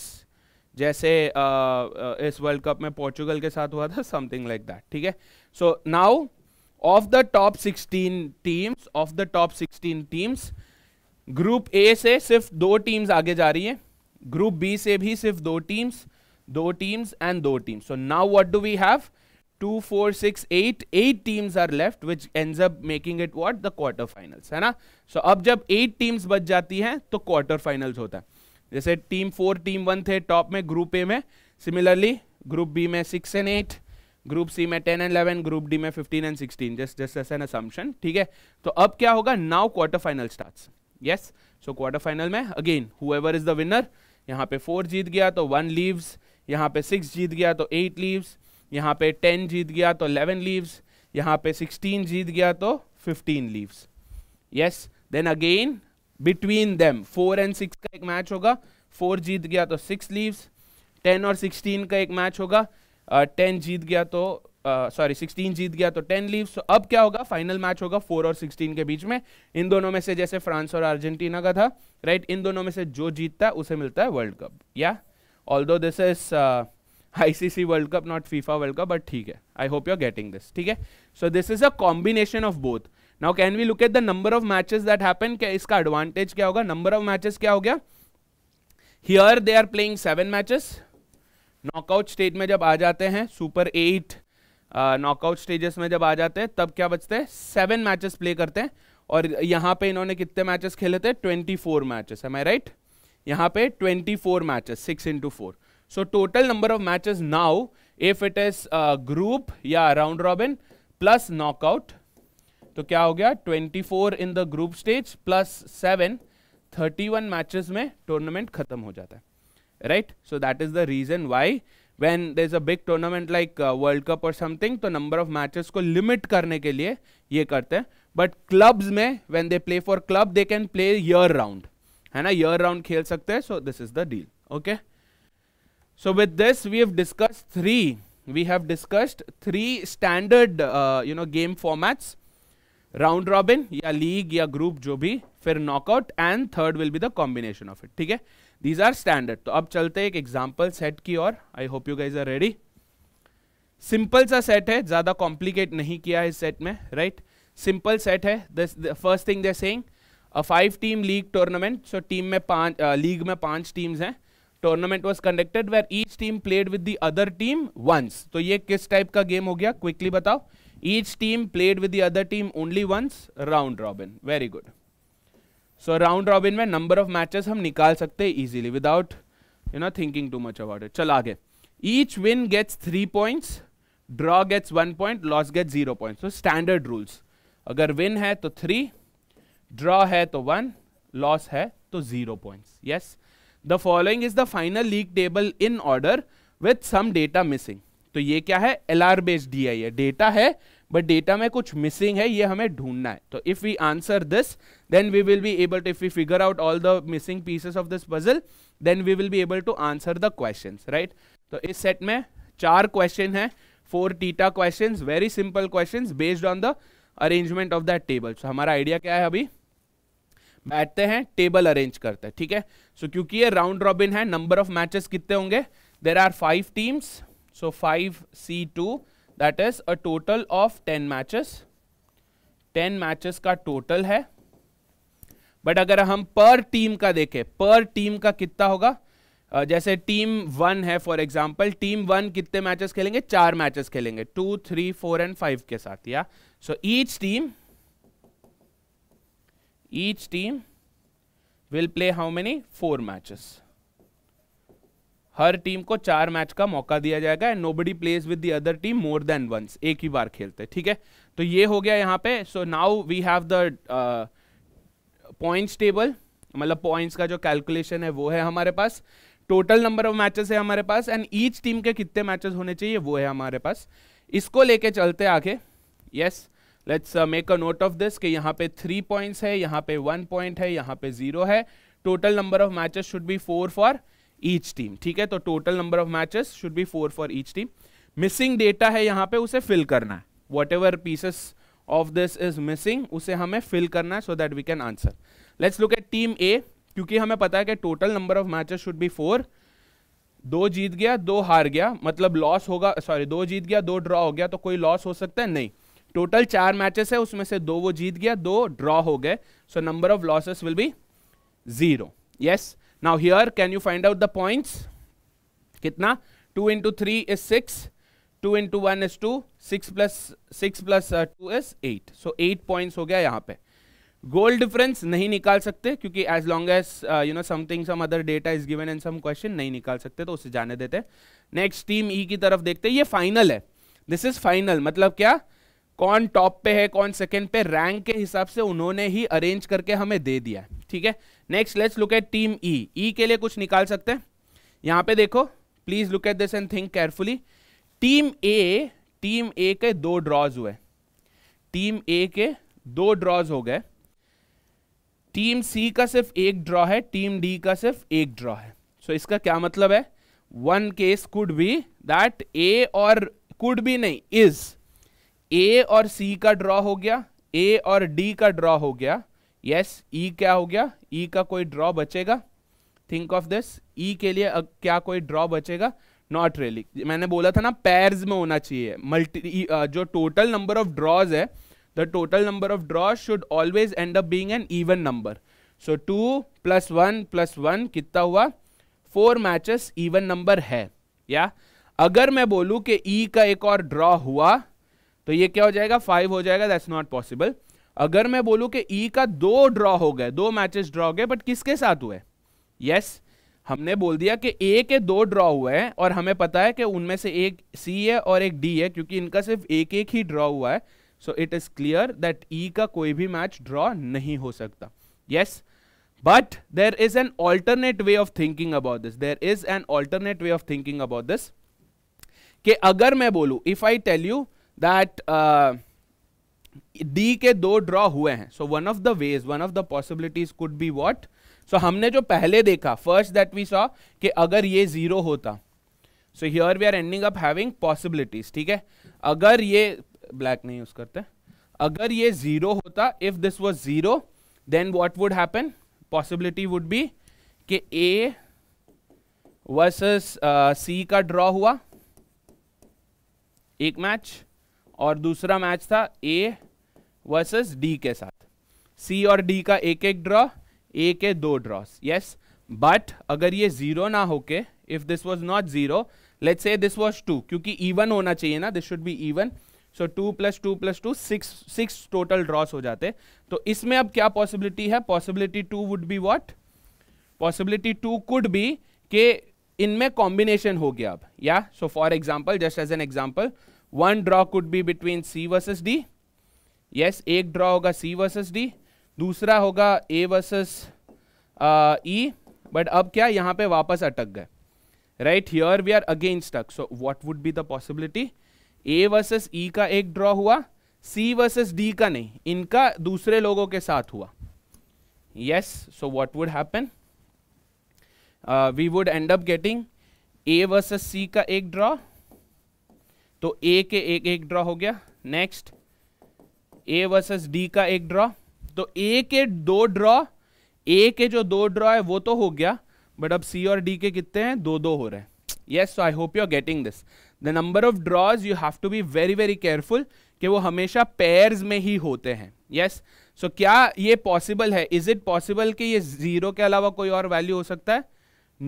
जैसे uh, uh, इस वर्ल्ड कप में पोर्चुगल के साथ हुआ था समथिंग लाइक दैट ठीक है so now of the top 16 teams of the top 16 teams group A से सिर्फ दो टीम्स आगे जा रही है ग्रुप बी से भी सिर्फ दो टीम्स दो टीम्स एंड दो teams so now what do we have two four six eight eight teams are left which end up making it what the quarter finals है ना सो so, अब जब एट टीम्स बच जाती हैं तो क्वार्टर फाइनल्स होता है जैसे टीम फोर टीम वन थे टॉप में ग्रुप ए में सिमिलरली ग्रुप बी में six and eight group C में ten and eleven group D में fifteen and sixteen just just as an assumption ठीक है तो अब क्या होगा now quarter final start yes so quarter final में again whoever is the winner यहाँ पे फोर जीत गया तो वन लीव्स यहाँ पे सिक्स जीत गया तो एट लीव्स यहाँ पे टेन जीत गया तो इलेवन लीव्स यहाँ पे सिक्सटीन जीत गया तो fifteen leaves yes then again between them four and six का एक मैच होगा फोर जीत गया तो सिक्स लीव्स टेन और सिक्सटीन का एक मैच होगा टेन uh, जीत गया तो सॉरी uh, सिक्सटीन जीत गया तो टेन लीव्स तो अब क्या होगा फाइनल मैच होगा फोर और सिक्सटीन के बीच में इन दोनों में से जैसे फ्रांस और अर्जेंटीना का था राइट right? इन दोनों में से जो जीतता है उसे मिलता है वर्ल्ड कप या all this is ICC world cup not FIFA world cup but ठीक है I hope you are getting this ठीक है so this is a combination of both now can we look at the number of matches that happen क्या इसका एडवांटेज क्या होगा नंबर ऑफ मैचेस क्या हो गया here they are playing seven matches knockout stage में जब आ जाते हैं सुपर एट नॉकआउट स्टेजेस में जब आ जाते हैं तब क्या बचते हैं सेवन मैचेस प्ले करते हैं और यहाँ पे इन्होंने कितने मैचेस खेले थे ट्वेंटी फोर मैचेस है मैं राइट यहाँ पे twenty four matches six into four So total number of matches now, if it is uh, group या round robin plus knockout, तो क्या हो गया 24 in the group stage plus 7, 31 matches में tournament खत्म हो जाता है right? So that is the reason why when there's a big tournament like uh, World Cup or something, तो number of matches को limit करने के लिए ये करते हैं बट क्लब्स में when they play for club they can play year round है ना ईयर राउंड खेल सकते हैं so this is the deal okay So with this, we have discussed three. We have discussed three standard, uh, you know, game formats. Round robin या लीग या ग्रुप जो भी फिर knockout and third will be the combination of it ठीक है दीज आर स्टैंडर्ड तो अब चलते एक एग्जांपल सेट की और I hope you guys are ready simple सा सेट है ज़्यादा कॉम्प्लीकेट नहीं किया है इस सेट में राइट सिंपल सेट है first thing they saying five team league tournament so team में पांच लीग uh, में पांच टीम्स हैं tournament was conducted where each team played with the other team once तो ये किस टाइप का गेम हो गया क्विकली बताओ each team played with the other team only once round robin very good so round robin में नंबर ऑफ मैचेस हम निकाल सकते हैं easily without you know thinking too much about it चल आगे each win gets three points draw gets one point loss gets zero point so standard rules अगर विन है तो थ्री ड्रॉ है तो वन लॉस है तो zero points yes the following is the final league table in order with some data missing तो ये क्या है L R based D I है डेटा है बट डेटा में कुछ मिसिंग है ये हमें ढूंढना है तो if we answer this then we will be able to if we figure out all the missing pieces of this puzzle then we will be able to answer the question right तो इस सेट में चार क्वेश्चन है four TITA question very simple question based on the arrangement of that table so हमारा आइडिया क्या है अभी बैठते हैं टेबल अरेंज करते हैं ठीक है सो so, क्योंकि ये राउंड रॉबिन है नंबर ऑफ मैचेस कितने होंगे there are five teams so five C two that is a total of ten matches ten matches का टोटल है बट अगर हम पर टीम का देखें पर टीम का कितना होगा uh, जैसे टीम वन है फॉर एग्जाम्पल टीम वन कितने मैचेस खेलेंगे चार मैचेस खेलेंगे two three four and five के साथ या so each team each team will play how many four matches हर टीम को चार मैच का मौका दिया जाएगा and nobody plays with the other team more than once एक ही बार खेलते ठीक है तो ये हो गया यहाँ पे so now we have the points table मतलब पॉइंट्स का जो कैलकुलेशन है वो है हमारे पास टोटल नंबर ऑफ मैचेस है हमारे पास एंड ईच टीम के कितने मैचेस होने चाहिए वो है हमारे पास इसको लेके चलते आगे yes yes. Let's make a note of this कि यहाँ पे थ्री पॉइंट्स है यहाँ पे वन पॉइंट है यहाँ पे जीरो है total number of matches should be four for each team ठीक है तो total number of matches should be four for each team missing data है यहाँ पे उसे फिल करना है whatever pieces of this is missing उसे हमें फिल करना है so that we can answer let's look at team A क्योंकि हमें पता है कि total number of matches should be four दो जीत गया दो हार गया मतलब लॉस होगा सॉरी दो जीत गया दो ड्रॉ हो गया तो कोई लॉस हो सकता है नहीं टोटल चार मैचेस है उसमें से दो वो जीत गया दो ड्रॉ हो गए so number of losses will be zero yes now here can you find out the points कितना two into three is six two into one is two six plus six plus two is eight so eight points हो गया यहाँ पे गोल डिफरेंस नहीं निकाल सकते क्योंकि as long as you know something some other data is given in some question नहीं निकाल सकते तो उसे जाने देते नेक्स्ट टीम ई की तरफ देखते ये फाइनल है दिस इज फाइनल मतलब क्या कौन टॉप पे है कौन सेकेंड पे रैंक के हिसाब से उन्होंने ही अरेंज करके हमें दे दिया ठीक है next let's look at team E E के लिए कुछ निकाल सकते हैं यहां पे देखो please look at this and think carefully team A team A के दो ड्रॉज हुए टीम ए के दो ड्रॉज हो गए टीम सी का सिर्फ एक ड्रॉ है टीम डी का सिर्फ एक ड्रॉ है सो so, इसका क्या मतलब है one case could be that A और कुड बी नहीं इज़ ए और सी का ड्रॉ हो गया ए और डी का ड्रॉ हो गया यस ई e क्या हो गया ई e का कोई ड्रॉ बचेगा थिंक ऑफ दिस ई के लिए क्या कोई ड्रॉ बचेगा नॉट रियली really. मैंने बोला था ना पेयर्स में होना चाहिए मल्टी e, जो टोटल नंबर ऑफ ड्रॉज है the total number of draws should always end up being an even number so two plus one plus one कितना हुआ फोर मैचेस इवन नंबर है या अगर मैं बोलूं कि ई e का एक और ड्रॉ हुआ तो ये क्या हो जाएगा फाइव हो जाएगा दैट्स नॉट पॉसिबल अगर मैं बोलू कि ई e का दो ड्रॉ हो गए दो मैचेस ड्रॉ हो गए बट किसके साथ हुए यस yes, हमने बोल दिया कि ए के दो ड्रॉ हुए हैं और हमें पता है कि उनमें से एक सी है और एक डी है क्योंकि इनका सिर्फ एक एक ही ड्रॉ हुआ है so it is clear that E का कोई भी मैच ड्रॉ नहीं हो सकता yes but there is an alternate way of thinking about this there is an alternate way of thinking about this कि अगर मैं बोलू if I tell you that D uh, के दो ड्रॉ हुए हैं so one of the ways one of the possibilities could be what so हमने जो पहले देखा फर्स्ट दैट वी सॉ कि अगर ये जीरो होता so here we are ending up having possibilities ठीक है अगर ये ब्लैक नहीं यूज करते अगर ये जीरो होता if this was zero then what would happen possibility would be कि ए वर्सेस सी का ड्रॉ हुआ एक मैच और दूसरा मैच था ए वर्सेस डी के साथ सी और डी का एक एक ड्रॉ ए के दो ड्रॉस यस बट अगर ये जीरो ना होके if this was not zero let's say this was two क्योंकि इवन होना चाहिए ना this should be even so two plus two plus two six six total draws हो जाते तो इसमें अब क्या पॉसिबिलिटी है possibility two would be what possibility two could be के इनमें कॉम्बिनेशन हो गया अब या so for example just as an example one draw could be between C versus D yes एक ड्रॉ होगा सी वर्सेस डी दूसरा होगा ए वर्सेस ई बट अब क्या यहाँ पे वापस अटक गए right here we are again stuck so what would be the possibility A versus E का एक ड्रॉ हुआ सी वर्सेस डी का नहीं इनका दूसरे लोगों के साथ हुआ yes so what would happen we would end up getting A versus C का एक ड्रॉ तो ए के एक एक ड्रॉ हो गया नेक्स्ट ए वर्सेस डी का एक ड्रॉ तो ए के दो ड्रॉ ए के जो दो ड्रॉ है वो तो हो गया बट अब सी और डी के कितने हैं दो दो हो रहे हैं yes so I hope you are getting this the number of draws you have to be very very careful कि वो हमेशा पेयर्स में ही होते हैं यस yes? सो so, क्या ये पॉसिबल है इज इट पॉसिबल कि ये जीरो के अलावा कोई और वैल्यू हो सकता है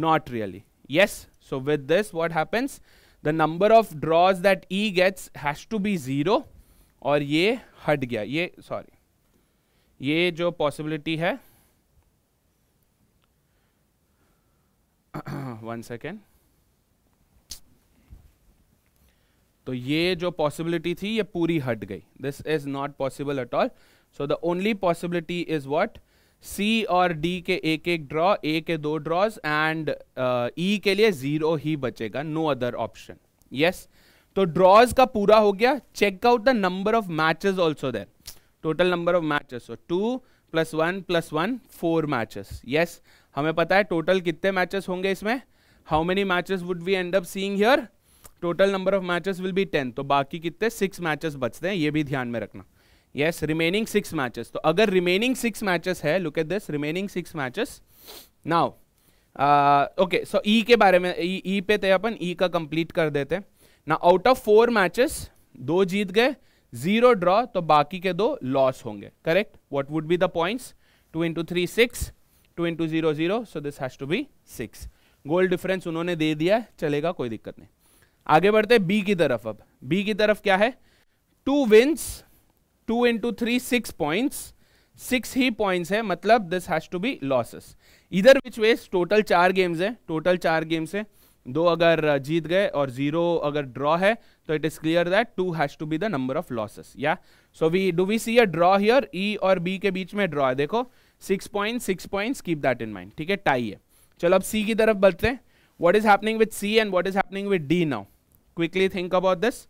not really yes so with this what happens the number of draws that E gets has to be zero और ये हट गया ये सॉरी ये जो पॉसिबिलिटी है वन सेकेंड तो ये जो पॉसिबिलिटी थी ये पूरी हट गई this is not possible at all so the only possibility is what C और डी के एक एक ड्रॉ ए के दो ड्रॉज एंड ई के लिए जीरो ही बचेगा नो अदर ऑप्शन यस तो ड्रॉज का पूरा हो गया check out the number of matches also there total number of matches two plus one plus one four matches yes हमें पता है टोटल कितने मैचेस होंगे इसमें how many matches would we end up seeing here total number of matches will be ten तो बाकी कितने सिक्स मैचेस बचते हैं ये भी ध्यान में रखना यस रिमेनिंग सिक्स मैचेस तो अगर रिमेनिंग सिक्स मैचेस है look at this remaining six matches now okay so E के बारे में ई e, e पे थे अपन ई e का कंप्लीट कर देते ना आउट ऑफ फोर मैचेस दो जीत गए जीरो ड्रॉ तो बाकी के दो लॉस होंगे correct what would be the points two into three six two into zero zero so this has to be six goal difference उन्होंने दे दिया चलेगा कोई दिक्कत नहीं आगे बढ़ते बी की तरफ अब बी की तरफ क्या है two wins two into three six points six ही पॉइंट्स है मतलब this has to be losses इधर विच वेज टोटल चार गेम्स है टोटल चार गेम्स है दो अगर uh, जीत गए और जीरो अगर ड्रॉ है तो it is clear that two has to be the number of losses या so we do we see a draw here E और बी के बीच में ड्रॉ है देखो six point six point keep that in mind ठीक है टाई है चलो अब सी की तरफ बढ़ते हैं what is happening with C and what is happening with D now quickly think about this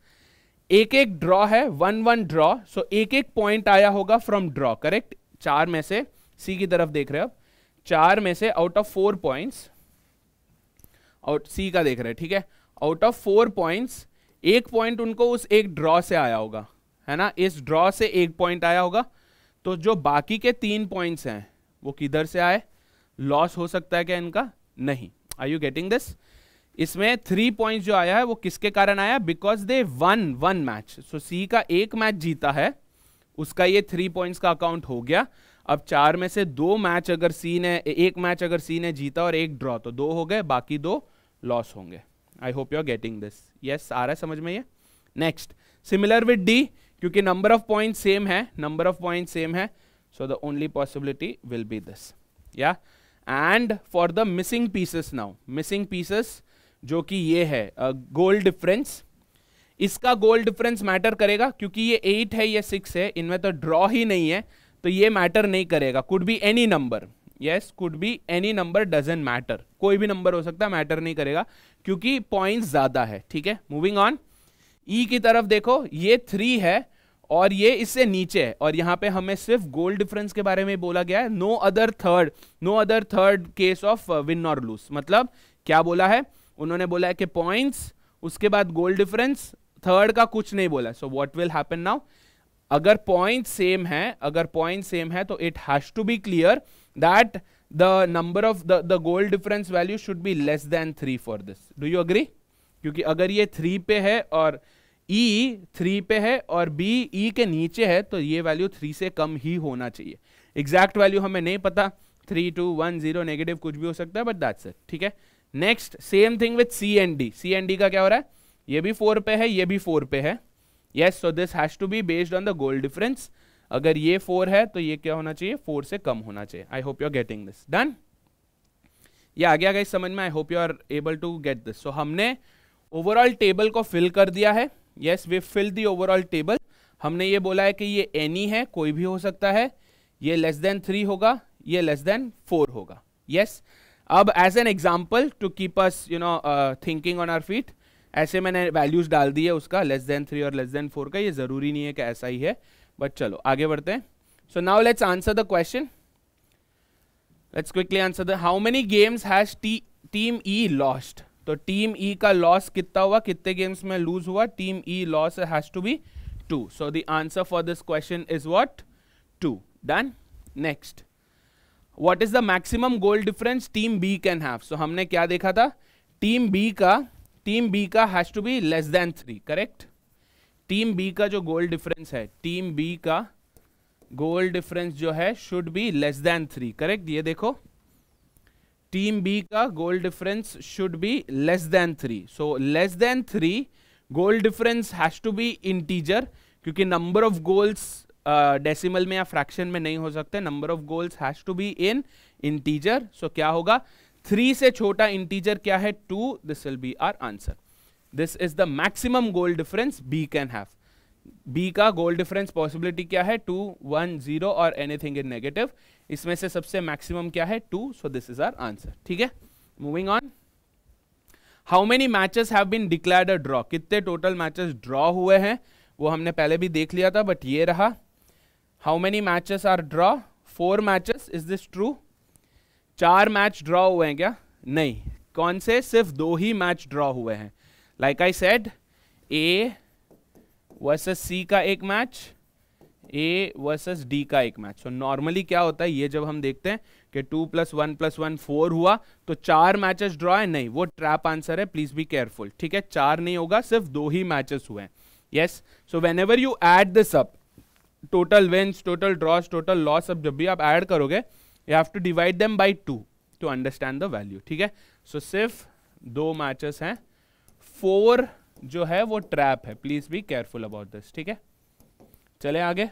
एक एक ड्रॉ है वन वन ड्रॉ सो एक एक पॉइंट आया होगा फ्रॉम ड्रॉ करेक्ट चार में से सी की तरफ देख रहे हो चार में से out of four points out C का देख रहे हैं ठीक है आउट ऑफ फोर पॉइंट्स एक पॉइंट उनको उस एक ड्रॉ से आया होगा है ना इस ड्रॉ से एक पॉइंट आया होगा तो जो बाकी के तीन पॉइंट्स हैं वो किधर से आए लॉस हो सकता है क्या इनका नहीं आर यू गेटिंग दिस इसमें थ्री पॉइंट जो आया है वो किसके कारण आया because they won one match so C का एक मैच जीता है उसका ये थ्री पॉइंट्स का अकाउंट हो गया अब चार में से दो मैच अगर सी ने एक मैच अगर सी ने जीता और एक ड्रॉ तो दो हो गए बाकी दो लॉस होंगे I hope you are getting this yes आ रहा है समझ में ये नेक्स्ट सिमिलर विद डी क्योंकि नंबर ऑफ पॉइंट सेम है नंबर ऑफ पॉइंट सेम है so the only possibility will be this या and for the missing pieces now missing pieces जो कि ये है गोल डिफरेंस इसका गोल डिफरेंस मैटर करेगा क्योंकि ये एट है ये सिक्स है इनमें तो ड्रॉ ही नहीं है तो ये मैटर नहीं करेगा could be any number yes could be any number doesn't matter कोई भी नंबर हो सकता है मैटर नहीं करेगा क्योंकि पॉइंट्स ज़्यादा है ठीक है मूविंग ऑन ई की तरफ देखो ये थ्री है और ये इससे नीचे है और यहाँ पे हमें सिर्फ गोल डिफरेंस के बारे में बोला गया है no other third no other third case of win और लूज मतलब क्या बोला है उन्होंने बोला है कि पॉइंट्स उसके बाद गोल डिफरेंस थर्ड का कुछ नहीं बोला so what will happen now अगर पॉइंट सेम है अगर पॉइंट सेम है तो it has to be clear that the number of the gold goal difference value should be less than three for this do you agree क्योंकि अगर ये थ्री पे है और ई e, थ्री पे है और बी ई e के नीचे है तो ये वैल्यू थ्री से कम ही होना चाहिए एग्जैक्ट वैल्यू हमें नहीं पता three two one zero negative कुछ भी हो सकता है बट दैट्स इट ठीक है next same thing with C and D C and D का क्या हो रहा है ये भी फोर पे है ये भी फोर पे है yes so this has to be based on the gold difference अगर ये फोर है तो ये क्या होना चाहिए फोर से कम होना चाहिए I hope you are getting this done ये आ गया गाइस समझ में I hope you are able to get this so हमने ओवरऑल टेबल को फिल कर दिया है yes we fill the overall table हमने ये बोला है कि ये एनी है कोई भी हो सकता है ये लेस देन थ्री होगा ये लेस देन फोर होगा यस yes? अब as an example to keep us you know thinking on our feet ऐसे मैंने वैल्यूज डाल दी है उसका लेस देन थ्री और लेस देन फोर का ये ज़रूरी नहीं है कि ऐसा ही है बट चलो आगे बढ़ते हैं so now let's answer the question let's quickly answer the how many games has team E lost तो टीम ई e का लॉस कितना हुआ कितने गेम्स में लूज हुआ team E loss has to be two so the answer for this question is what two done next what is the maximum goal difference team B can have so हमने क्या देखा था टीम बी का टीम बी का has to be less than three correct team B का जो गोल डिफरेंस है टीम बी का गोल डिफरेंस जो है should be less than three correct ये देखो टीम बी का goal difference should be less than three so less than three goal difference has to be integer क्योंकि number of goals decimal uh, में या फ्रैक्शन में नहीं हो सकते number of goals has to be in integer so क्या होगा थ्री से छोटा इंटीजर क्या है two this will be our answer this is the maximum goal difference B can have B का गोल डिफरेंस पॉसिबिलिटी क्या है टू वन जीरो और एनीथिंग इन नेगेटिव इसमें से सबसे मैक्सिमम क्या है two so this is our answer ठीक है moving on how many matches have been declared a draw कितने टोटल मैचेस ड्रॉ हुए हैं वो हमने पहले भी देख लिया था बट ये रहा how many matches are draw four matches is this true चार मैच ड्रॉ हुए हैं क्या नहीं कौन से सिर्फ दो ही मैच ड्रॉ हुए हैं like I said A versus C का एक मैच ए वर्सेस डी का एक मैच सो so नॉर्मली क्या होता है ये जब हम देखते हैं कि two plus one plus one four हुआ तो चार मैचेस ड्रॉ है नहीं वो ट्रैप आंसर है प्लीज बी केयरफुल ठीक है चार नहीं होगा सिर्फ दो ही मैचेस हुए हैं yes so whenever you add this up total wins total draws total loss अब जब भी आप ऐड करोगे you have to divide them by two to understand the value ठीक है सो so, सिर्फ दो मैचेस हैं फोर जो है वो ट्रैप है please be careful about this ठीक है चले आगे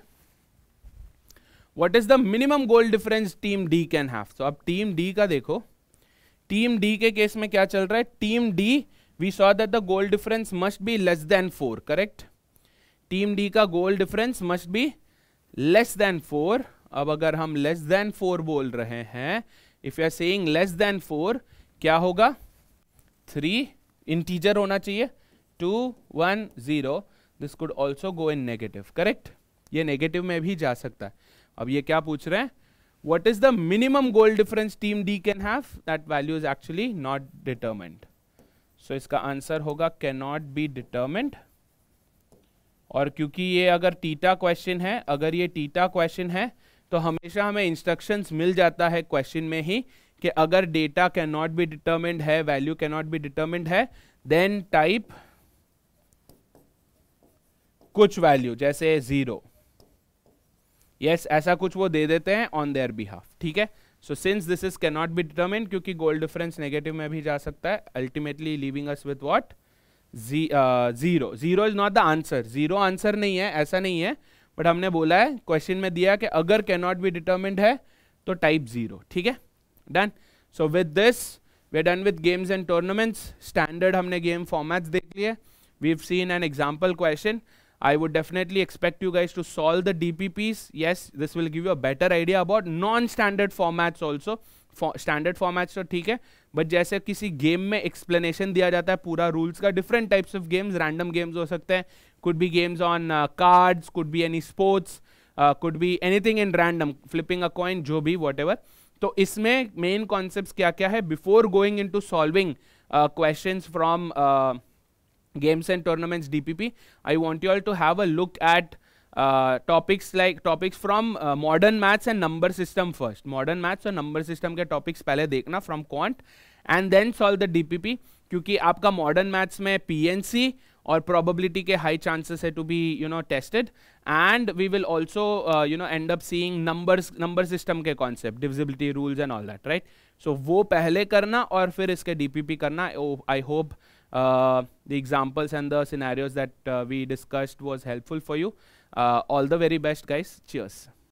what is the minimum goal difference team D can have so अब टीम डी का देखो टीम डी के केस में क्या चल रहा है team D we saw that the goal difference must be less than four correct team D का goal difference must be less than four अब अगर हम लेस देन फोर बोल रहे हैं if you are saying less than four क्या होगा थ्री इंटीजर होना चाहिए two one zero this could also go in negative correct ये नेगेटिव में भी जा सकता है अब ये क्या पूछ रहे हैं what is the minimum gold difference team D can have that value is actually not determined so इसका आंसर होगा कैन नॉट बी डिटर्मेंट और क्योंकि ये अगर टीटा क्वेश्चन है अगर ये टीटा क्वेश्चन है तो हमेशा हमें इंस्ट्रक्शंस मिल जाता है क्वेश्चन में ही कि अगर data can not be determined है value can not be determined है देन टाइप कुछ वैल्यू जैसे जीरो यस yes, ऐसा कुछ वो दे देते हैं ऑन देयर बिहाफ ठीक है so since this is can not be determined क्योंकि गोल्ड डिफरेंस नेगेटिव में भी जा सकता है ultimately leaving us with what zero zero is not the answer zero answer नहीं है ऐसा नहीं है बट हमने बोला है क्वेश्चन में दिया कि अगर कैन नॉट बी डिटर्मिंड है तो टाइप ज़ीरो ठीक है done so with this way done with games and tournaments standard हमने गेम फॉर्मेट्स देख लिए we have seen an example question I would definitely expect you guys to solve the DPPs. Yes, this will give you a better idea about non standard formats also standard formats तो ठीक है बट जैसे किसी गेम में एक्सप्लेनेशन दिया जाता है पूरा रूल्स का different types of games random games हो सकते हैं could be games on cards could be any sports could be anything in random flipping a coin जो भी वॉट तो इसमें मेन कॉन्सेप्ट क्या क्या है before going into solving question from games and tournaments dpp I want you all to have a look at topics like topics from modern maths and number system first modern maths और नंबर सिस्टम के टॉपिक्स पहले देखना from quant and then solve the DPP क्योंकि आपका मॉडर्न मैथ्स में पीएनसी और प्रोबेबिलिटी के हाई चांसेस है to be you know tested and we will also you know end of seeing numbers number system के concept divisibility rules and all that right so वो पहले करना और फिर इसके डी पी पी करना I hope the examples and the scenarios that we discussed was helpful for you Uh, all the very best, guys. Cheers.